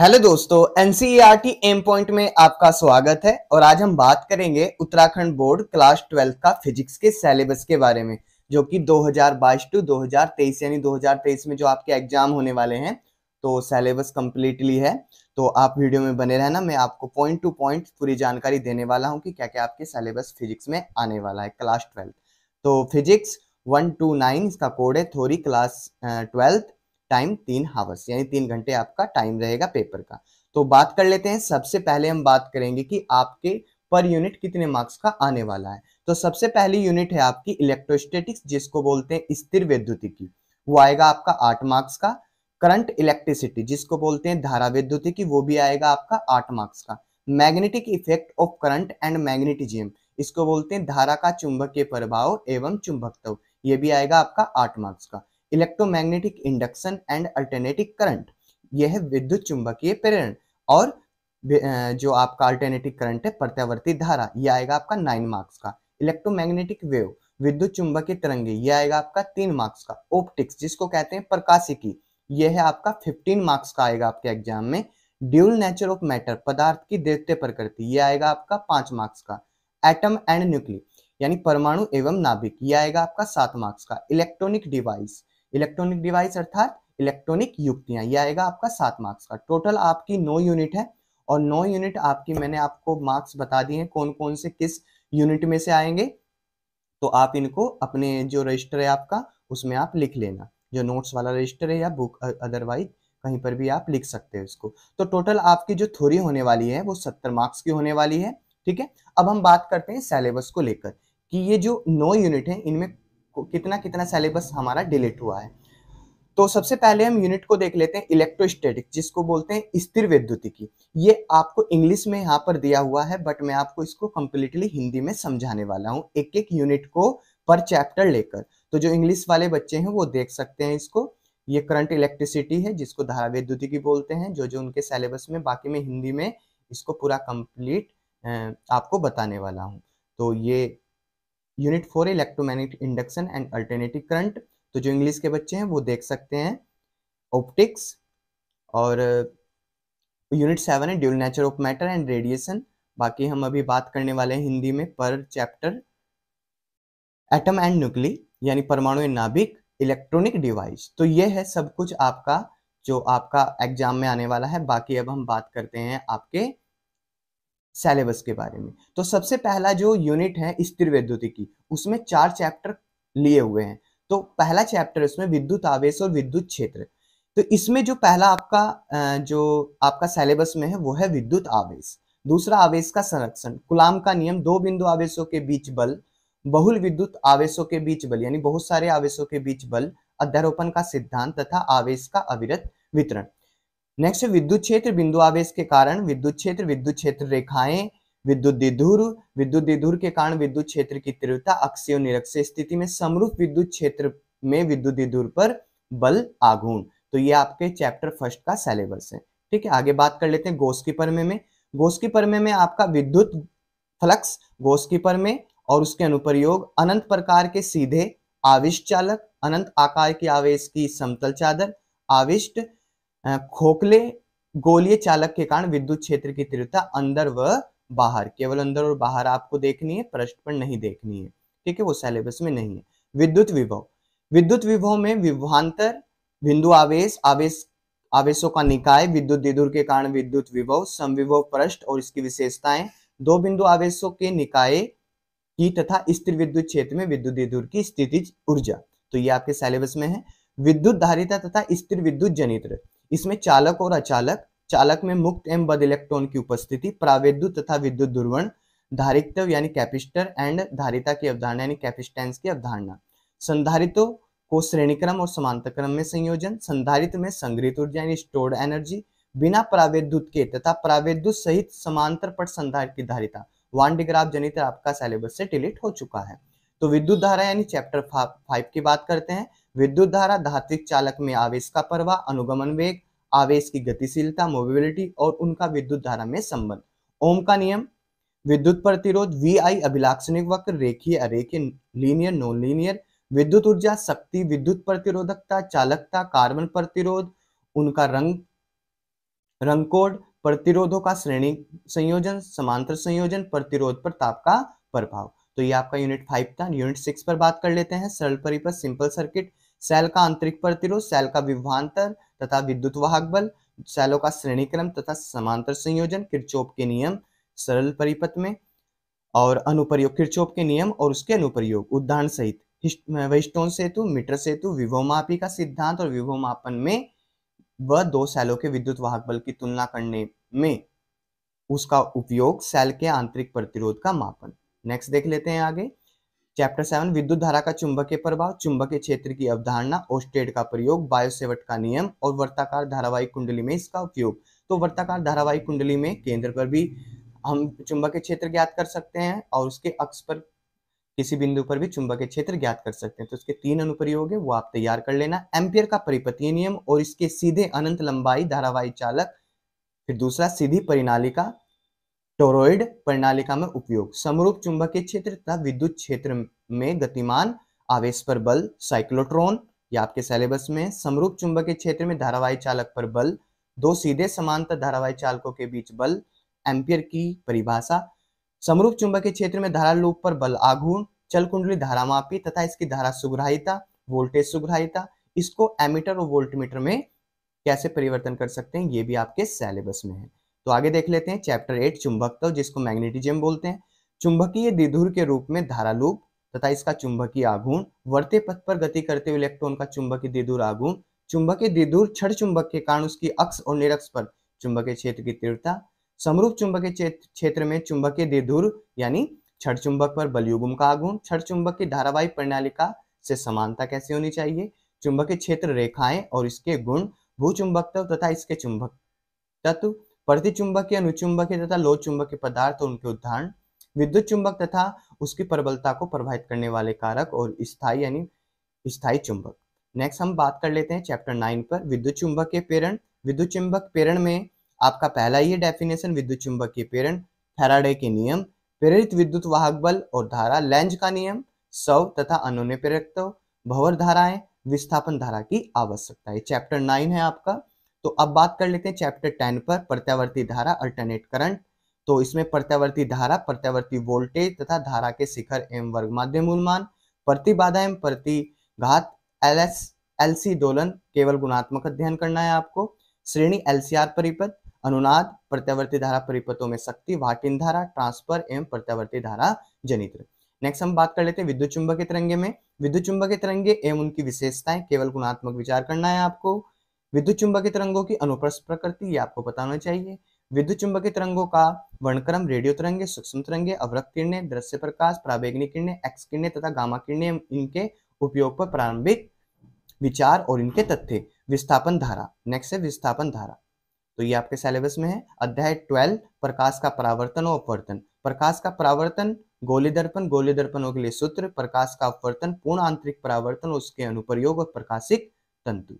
hello दोस्तों NCERT M point में आपका स्वागत है और आज हम बात करेंगे उत्तराखंड बोर्ड क्लास ट्वेल्थ का फिजिक्स के सिलेबस के बारे में जो कि 2022 टू 2023 यानी 2023 में जो आपके एग्जाम होने वाले हैं तो सिलेबस कम्प्लीटली है तो आप वीडियो में बने रहना मैं आपको पॉइंट टू पॉइंट पूरी जानकारी देने वाला हूँ कि क्या क्या आपके सिलेबस फिजिक्स में आने वाला है क्लास ट्वेल्थ तो फिजिक्स वन टू नाइन इसका कोड है थोरी क्लास ट्वेल्थ टाइम तीन हावर्स यानी तीन घंटे आपका टाइम रहेगा पेपर का तो बात कर लेते हैं सबसे पहले हम बात करेंगे कि आपके पर यूनिट कितने मार्क्स का आने वाला है तो सबसे पहली यूनिट है आपकी इलेक्ट्रोस्टेटिक्स जिसको बोलते हैं स्थिर वैद्युतिकी वो आएगा आपका आठ मार्क्स का करंट इलेक्ट्रिसिटी जिसको बोलते हैं धारा वैद्युतिकी वो भी आएगा आपका आठ मार्क्स का magnetic effect of current and magnetism इसको बोलते हैं धारा का चुंबकीय प्रभाव एवं चुंबकत्व ये भी आएगा आपका आठ मार्क्स का electromagnetic induction and alternating current यह है विद्युत चुंबकीय प्रेरण और जो आपका अल्टरनेटिक करंट है प्रत्यावर्ती धारा यह आएगा आपका नाइन मार्क्स का इलेक्ट्रोमैग्नेटिक वेव विद्युत चुंबकीय तरंगे यह आएगा आपका तीन मार्क्स का ऑप्टिक्स जिसको कहते हैं प्रकाशिकी यह है आपका फिफ्टीन मार्क्स का आएगा आपके एग्जाम में ड्यूल नेचर ऑफ मैटर पदार्थ की देवते प्रकृति यह आएगा आपका पांच मार्क्स का एटम एंड न्यूक्लियर यानी परमाणु एवं नाभिक यह आएगा आपका सात मार्क्स का इलेक्ट्रॉनिक डिवाइस इलेक्ट्रॉनिक डिवाइस अर्थात इलेक्ट्रॉनिक युक्तियां ये आएगा आपका सात मार्क्स का टोटल आपकी नौ यूनिट है और नौ यूनिट आपकी मैंने आपको मार्क्स बता दिए हैं कौन कौन से किस यूनिट में से आएंगे तो आप इनको अपने जो रजिस्टर है आपका उसमें आप लिख लेना जो नोट्स वाला रजिस्टर है या बुक अदरवाइज कहीं पर भी आप लिख सकते हैं इसको तो टोटल आपकी जो थ्योरी होने वाली है वो सत्तर मार्क्स की होने वाली है ठीक है अब हम बात करते हैं सिलेबस को लेकर कि ये जो नौ यूनिट है इनमें कितना कितना सिलेबस हमारा डिलीट हुआ है तो सबसे पहले हम यूनिट को देख लेते हैं इलेक्ट्रोस्टैटिक जिसको बोलते हैं स्थिर वैद्युतिकी ये आपको इंग्लिश में यहाँ पर दिया हुआ है बट मैं आपको इसको कम्प्लीटली हिंदी में समझाने वाला हूँ एक एक यूनिट को पर चैप्टर लेकर तो जो इंग्लिश वाले बच्चे हैं वो देख सकते हैं इसको ये करंट इलेक्ट्रिसिटी है जिसको धारा की बोलते हैं जो जो उनके सिलेबस में बाकी में हिंदी में इसको पूरा कंप्लीट आपको बताने वाला हूँ तो ये unit four electromagnetic induction and alternative current तो जो इंग्लिश के बच्चे हैं वो देख सकते हैं ऑप्टिक्स और uh, यूनिट सेवन है dual nature of matter and radiation बाकी हम अभी बात करने वाले हैं हिंदी में पर चैप्टर एटम एंड न्यूक्ली यानी परमाणु नाभिक इलेक्ट्रॉनिक डिवाइस तो ये है सब कुछ आपका जो आपका एग्जाम में आने वाला है बाकी अब हम बात करते हैं आपके सेलेबस के बारे में तो सबसे पहला जो यूनिट है स्थिर विद्युत उसमें चार चैप्टर लिए हुए हैं तो पहला चैप्टर इसमें विद्युत आवेश और विद्युत क्षेत्र तो इसमें जो पहला आपका जो आपका सेलेबस में है वो है विद्युत आवेश दूसरा आवेश का संरक्षण गुलाम का नियम दो बिंदु आवेशों के बीच बल बहुल विद्युत आवेशों के बीच बल यानी बहुत सारे आवेशों के बीच बल अध्यारोपण का सिद्धांत तथा आवेश का अविरत वितरण नेक्स्ट विद्युत क्षेत्र बिंदु आवेश के कारण विद्युत क्षेत्र विद्युत क्षेत्र रेखाएं विद्युत दिधुर विद्युत दिधुर के कारण विद्युत क्षेत्र की तीव्रता अक्षीय निरक्ष स्थिति में समरूप विद्युत क्षेत्र में विद्युत दिधुर पर बल आघूर्ण तो ये आपके चैप्टर फर्स्ट का सिलेबस है ठीक है आगे बात कर लेते हैं गोश की परमे में गोश की परमे में आपका विद्युत फ्लक्स गोश की परमे और उसके अनुप्रयोग अनंत प्रकार के सीधे आविष्ट चालक अनंत आकार की आवेश की समतल चादर आविष्ट खोखले गोलीय चालक के कारण विद्युत क्षेत्र की तीव्रता अंदर व बाहर केवल अंदर और बाहर आपको देखनी है प्रश्न पर नहीं देखनी है ठीक है वो सिलेबस में नहीं है विद्युत विभव विद्युत विभव में विभवांतर बिंदु आवेश आवेश आवेशों का निकाय विद्युत दिदुर के कारण विद्युत विभव समविभव पृष्ठ और इसकी विशेषताएं दो बिंदु आवेशों के निकाय की तथा स्थिर विद्युत क्षेत्र में विद्युत दिदुर की स्थिति ऊर्जा तो ये आपके सिलेबस में है विद्युत धारिता तथा स्थिर विद्युत जनित्र इसमें चालक और अचालक चालक में मुक्त एवं बद इलेक्ट्रॉन की उपस्थिति प्रावेद्यु तथा विद्युत ध्रुवण धारित्व यानी कैपिस्टर एंड धारिता की अवधारणा यानी कैपिस्टेंस की अवधारणा संधारितों को श्रेणीक्रम और समांतर क्रम में संयोजन संधारित में संग्रहित ऊर्जा यानी स्टोर्ड एनर्जी बिना प्रावेद्युत के तथा प्रावेद्युत सहित समांतर पट संधारित की धारिता वान डिग्राफ जनित आपका सिलेबस से डिलीट हो चुका है तो विद्युत धारा यानी चैप्टर फाइव की बात करते हैं विद्युत धारा धात्विक चालक में आवेश का प्रवाह अनुगमन वेग आवेश की गतिशीलता मोबिलिटी और उनका विद्युत धारा में संबंध ओम का नियम विद्युत प्रतिरोध वी आई अभिलाक्षणिक वक्र रेखीय अरेखीय लीनियर नॉन लीनियर विद्युत ऊर्जा शक्ति विद्युत प्रतिरोधकता चालकता कार्बन प्रतिरोध उनका रंग रंग कोड प्रतिरोधों का श्रेणी संयोजन समांतर संयोजन प्रतिरोध पर ताप का प्रभाव तो ये आपका यूनिट फाइव था यूनिट सिक्स पर बात कर लेते हैं सरल परिपथ सिंपल सर्किट सेल का आंतरिक प्रतिरोध सेल का विभवांतर तथा विद्युत वाहक बल शैलों का श्रेणी क्रम तथा समांतर संयोजन किरचोप के नियम सरल परिपथ में और अनुप्रयोग किरचोप के नियम और उसके अनुप्रयोग उदाहरण सहित वहिस्टोन सेतु मीटर सेतु विभोमापी का सिद्धांत और विभोमापन में व दो शैलों के विद्युत वाहक बल की तुलना करने में उसका उपयोग सेल के आंतरिक प्रतिरोध का मापन नेक्स्ट देख लेते हैं आगे चैप्टर सेवन विद्युत धारा का चुंबकीय प्रभाव चुंबकीय क्षेत्र की अवधारणा ओस्टेड का प्रयोग बायोसेवट का नियम और वर्ताकार धारावाहिक कुंडली में इसका उपयोग तो वर्ताकार धारावाहिक कुंडली में केंद्र पर भी हम चुंबकीय क्षेत्र ज्ञात कर सकते हैं और उसके अक्ष पर किसी बिंदु पर भी चुंबकीय क्षेत्र ज्ञात कर सकते हैं तो उसके तीन अनुप्रयोग है वो आप तैयार कर लेना एम्पियर का परिपतीय नियम और इसके सीधे अनंत लंबाई धारावाही चालक फिर दूसरा सीधी परिणाली का टोरोइड प्रणालिका में उपयोग समरूप चुंबकीय क्षेत्र तथा विद्युत क्षेत्र में गतिमान आवेश पर बल साइक्लोट्रॉन या आपके सिलेबस में समरूप चुंबकीय क्षेत्र में धारावाही चालक पर बल दो सीधे समांतर धारावाही चालकों के बीच बल एम्पियर की परिभाषा समरूप चुंबकीय क्षेत्र में धारा लूप पर बल आघूर्ण चल कुंडली धारामापी तथा इसकी धारा सुग्राहिता वोल्टेज सुग्राहिता इसको एमीटर और वोल्टमीटर में कैसे परिवर्तन कर सकते हैं ये भी आपके सिलेबस में है तो आगे देख लेते हैं चैप्टर एट चुंबक तत्व जिसको मैग्नेटिज्म बोलते हैं चुंबकीय दिधुर के रूप में धारालूप तथा इसका चुंबकीय आघूर्ण वर्ते पथ पर गति करते हुए इलेक्ट्रॉन का चुंबकीय दिधुर आघूर्ण चुंबकीय दिधुर छठ चुंबक के कारण उसकी अक्ष और निरक्ष पर चुंबकीय क्षेत्र की तीव्रता समरूप चुंबकीय क्षेत्र में चुंबकीय दिधुर यानी छठ चुंबक पर बलयुगम का आघूर्ण छठ चुंबक की धारावाहिक का से समानता कैसे होनी चाहिए चुंबकीय क्षेत्र रेखाएं और इसके गुण भूचुंबक तत्व तथा इसके चुंबक तत्व प्रतिचुंबकीय अनुचुंबकीय तथा लोह चुंबकीय पदार्थ और उनके उदाहरण विद्युत चुंबक तथा उसकी प्रबलता को प्रभावित करने वाले कारक और स्थायी यानी स्थायी चुंबक नेक्स्ट हम बात कर लेते हैं चैप्टर नाइन पर विद्युत चुंबक के प्रेरण विद्युत चुंबक प्रेरण में आपका पहला ही डेफिनेशन विद्युत चुंबक के प्रेरण फेराडे के नियम प्रेरित विद्युत वाहक बल और धारा लेंज का नियम सव तथा अनोन्य प्रेरक तो, भवर धाराएं विस्थापन धारा की आवश्यकता है चैप्टर नाइन है आपका तो अब बात कर लेते हैं चैप्टर टेन पर प्रत्यावर्ती धारा अल्टरनेट करंट तो इसमें प्रत्यावर्ती धारा प्रत्यावर्ती वोल्टेज तथा धारा के शिखर एवं वर्ग माध्यमूल मान प्रतिबाधा एवं प्रतिघात एल एस एल सी दोलन केवल गुणात्मक अध्ययन करना है आपको श्रेणी एल सी आर परिपथ अनुनाद प्रत्यावर्ती धारा परिपथों में शक्ति वाटिन धारा ट्रांसफर एवं प्रत्यावर्ती धारा जनित्र नेक्स्ट हम बात कर लेते हैं विद्युत चुंबकीय तिरंगे में विद्युत चुंबकीय तिरंगे एवं उनकी विशेषताएं केवल गुणात्मक विचार करना है आपको विद्युत चुंबकीय तरंगों की अनुप्रस्थ प्रकृति ये आपको बताना चाहिए विद्युत चुंबकीय तरंगों का वर्णक्रम रेडियो तरंगे सूक्ष्म तरंगे अवरक्त किरणें दृश्य प्रकाश प्रावेगनी किरणें एक्स किरणें तथा गामा किरणें इनके उपयोग पर प्रारंभिक विचार और इनके तथ्य विस्थापन धारा नेक्स्ट है विस्थापन धारा तो ये आपके सिलेबस में है अध्याय ट्वेल्व प्रकाश का परावर्तन और अपवर्तन प्रकाश का परावर्तन गोली दर्पण गोली दर्पणों के लिए सूत्र प्रकाश का अपवर्तन पूर्ण आंतरिक परावर्तन उसके अनुप्रयोग और प्रकाशिक तंतु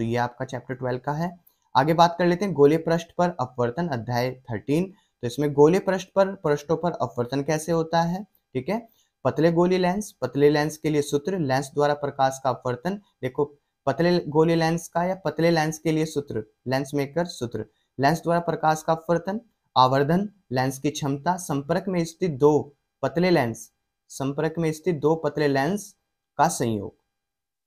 तो ये आपका चैप्टर ट्वेल्व का है आगे बात कर लेते हैं गोले पृष्ठ पर अपवर्तन अध्याय थर्टीन तो इसमें गोले पृष्ठ पर पृष्ठों पर अपवर्तन कैसे होता है ठीक है पतले गोली लेंस पतले लेंस के लिए सूत्र लेंस द्वारा प्रकाश का अपवर्तन देखो पतले गोली लेंस का या पतले लेंस के लिए सूत्र लेंस मेकर सूत्र लेंस द्वारा प्रकाश का अपवर्तन आवर्धन लेंस की क्षमता संपर्क में स्थित दो पतले लेंस संपर्क में स्थित दो पतले लेंस का संयोग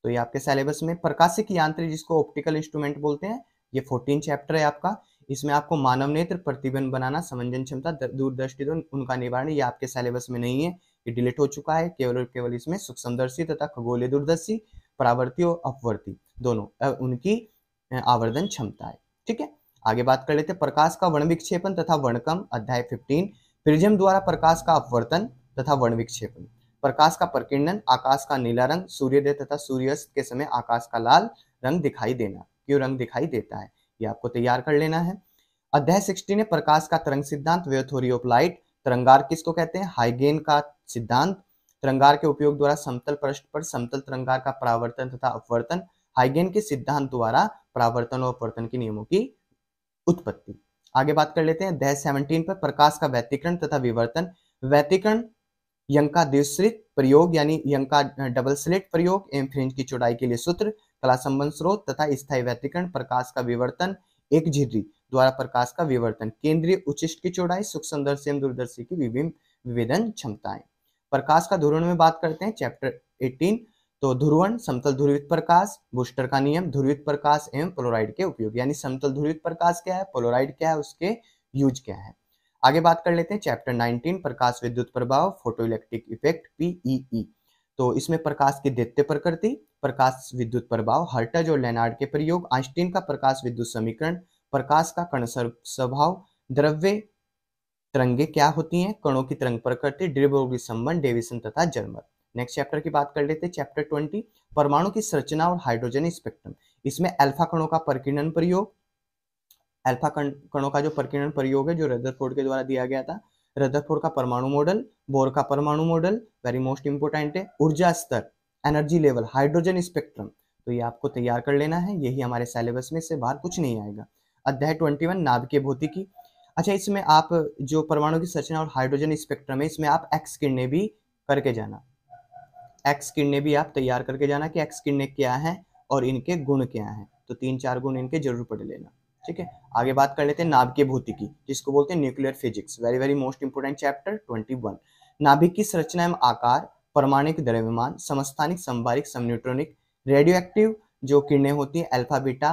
तो ये आपके सिलेबस में प्रकाशिक यांत्रिक जिसको ऑप्टिकल इंस्ट्रूमेंट बोलते हैं ये फोर्टीन चैप्टर है आपका इसमें आपको मानव नेत्र प्रतिबंध बनाना समंजन क्षमता दूरदृष्टि उनका निवारण ये आपके सिलेबस में नहीं है ये डिलीट हो चुका है केवल और केवल इसमें सूक्ष्मदर्शी तथा खगोलीय दूरदर्शी परावर्ती और अपवर्ती दोनों उनकी आवर्धन क्षमता है ठीक है आगे बात कर लेते प्रकाश का वर्ण विक्षेपण तथा वर्णकम अध्याय फिफ्टीन प्रिजम द्वारा प्रकाश का अपवर्तन तथा वर्ण विक्षेपण प्रकाश का प्रकीर्णन आकाश का नीला रंग सूर्योदय तथा सूर्यास्त के समय आकाश का लाल रंग दिखाई देना क्यों रंग दिखाई देता है ये आपको तैयार कर लेना है अध्याय सिक्सटी ने प्रकाश का तरंग सिद्धांत वे थोरी ऑफ लाइट तरंगार किसको कहते हैं हाइगेन का सिद्धांत तिरंगार के उपयोग द्वारा समतल पृष्ठ पर समतल तिरंगार का परावर्तन तथा अपवर्तन हाइगेन के सिद्धांत द्वारा परावर्तन और अपवर्तन के नियमों की उत्पत्ति आगे बात कर लेते हैं अध्याय सेवनटीन पर प्रकाश का व्यतिकरण तथा विवर्तन व्यतिकरण यंका द्विश्रित प्रयोग यानी यंका डबल स्लेट प्रयोग एम फ्रिंज की चौड़ाई के लिए सूत्र कला संबंध स्रोत तथा स्थायी व्यतिकरण प्रकाश का विवर्तन एक झिर्री द्वारा प्रकाश का विवर्तन केंद्रीय उचिष्ट की चौड़ाई सूक्ष्म दर्शी एवं दूरदर्शी की विभेदन क्षमताएं प्रकाश का ध्रुवण में बात करते हैं चैप्टर 18 तो ध्रुवण समतल ध्रुवित प्रकाश बूस्टर का नियम ध्रुवित प्रकाश एवं पोलोराइड के उपयोग यानी समतल ध्रुवित प्रकाश क्या है पोलोराइड क्या है उसके यूज क्या है आगे बात कर लेते हैं चैप्टर 19 प्रकाश विद्युत प्रभाव फोटो इलेक्ट्रिक इफेक्ट पीईई तो इसमें प्रकाश की दैत्य प्रकृति प्रकाश विद्युत प्रभाव हर्टज और लेनार्ड के प्रयोग आइंस्टीन का प्रकाश विद्युत समीकरण प्रकाश का कण स्वभाव द्रव्य तरंगे क्या होती हैं कणों की तरंग प्रकृति ड्रिबोगी संबंध डेविसन तथा जर्मर नेक्स्ट चैप्टर की बात कर लेते हैं चैप्टर ट्वेंटी परमाणु की संरचना और हाइड्रोजन स्पेक्ट्रम इसमें अल्फा कणों का प्रकीर्णन प्रयोग अल्फा कणों का जो प्रकीर्णन प्रयोग है जो रदरफोर्ड के द्वारा दिया गया था रदरफोर्ड का परमाणु मॉडल बोर का परमाणु मॉडल वेरी मोस्ट इंपोर्टेंट है ऊर्जा स्तर एनर्जी लेवल हाइड्रोजन स्पेक्ट्रम तो ये आपको तैयार कर लेना है यही हमारे सिलेबस में से बाहर कुछ नहीं आएगा अध्याय ट्वेंटी वन नाभिकीय भौतिकी अच्छा इसमें आप जो परमाणु की संरचना और हाइड्रोजन स्पेक्ट्रम है इसमें आप एक्स किरणें भी करके जाना एक्स किरणें भी आप तैयार करके जाना कि एक्स किरणें क्या हैं और इनके गुण क्या हैं तो तीन चार गुण इनके जरूर पढ़ लेना ठीक है आगे बात कर लेते हैं नाभिकीय भौतिकी जिसको बोलते हैं nuclear physics very very most important chapter twenty one नाभिक की संरचना एवं आकार परमाणिक द्रव्यमान समस्थानिक संभारिक समन्यूट्रॉनिक रेडियो एक्टिव जो किरणें होती हैं अल्फाबीटा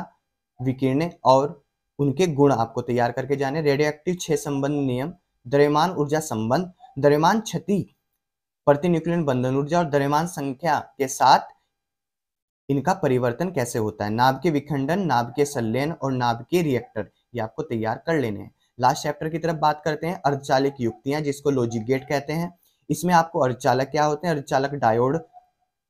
विकिरणें और उनके गुण आपको तैयार करके जाने रेडियो एक्टिव छह संबंध नियम द्रव्यमान ऊर्जा संबंध द्रव्यमान क्षति प्रति न्यूक्लियन बंधन ऊर्जा और द्रव्यमान संख्या के साथ इनका परिवर्तन कैसे होता है नाभ के विखंडन नाभ के संलयन और नाभ के रिएक्टर ये आपको तैयार कर लेने हैं लास्ट चैप्टर की तरफ बात करते हैं अर्धचालक युक्तियां जिसको लॉजिक कहते हैं इसमें आपको अर्धचालक क्या होते हैं अर्धचालक डायोड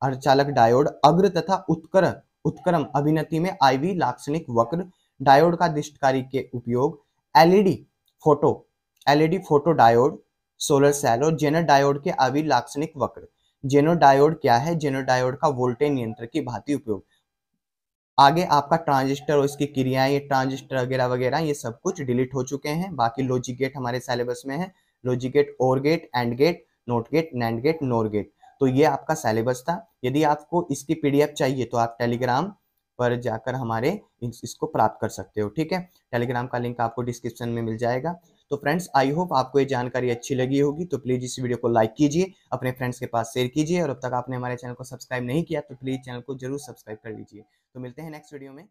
अर्धचालक डायोड अग्र तथा उत्कर उत्क्रम अभिनति में आईवी लाक्षणिक वक्र डायोड का दिष्टकारी के उपयोग LED photo LED photo diode solar cell और जेनर डायोड के आवी लाक्षणिक वक्र जेनोडायोड क्या है जेनोडायोड का वोल्टेज नियंत्रक की भांति उपयोग आगे आपका ट्रांजिस्टर और इसकी क्रियाएं ये ट्रांजिस्टर वगैरह वगैरह ये सब कुछ डिलीट हो चुके हैं बाकी लॉजिक गेट हमारे सिलेबस में है लॉजिक गेट और gate and gate not gate NAND gate NOR gate तो ये आपका सिलेबस था यदि आपको इसकी पीडीएफ चाहिए तो आप टेलीग्राम पर जाकर हमारे इसको प्राप्त कर सकते हो ठीक है टेलीग्राम का लिंक आपको डिस्क्रिप्शन में मिल जाएगा तो फ्रेंड्स आई होप आपको ये जानकारी अच्छी लगी होगी तो प्लीज़ इस वीडियो को लाइक कीजिए अपने फ्रेंड्स के पास शेयर कीजिए और अब तक आपने हमारे चैनल को सब्सक्राइब नहीं किया तो प्लीज़ चैनल को जरूर सब्सक्राइब कर लीजिए तो मिलते हैं नेक्स्ट वीडियो में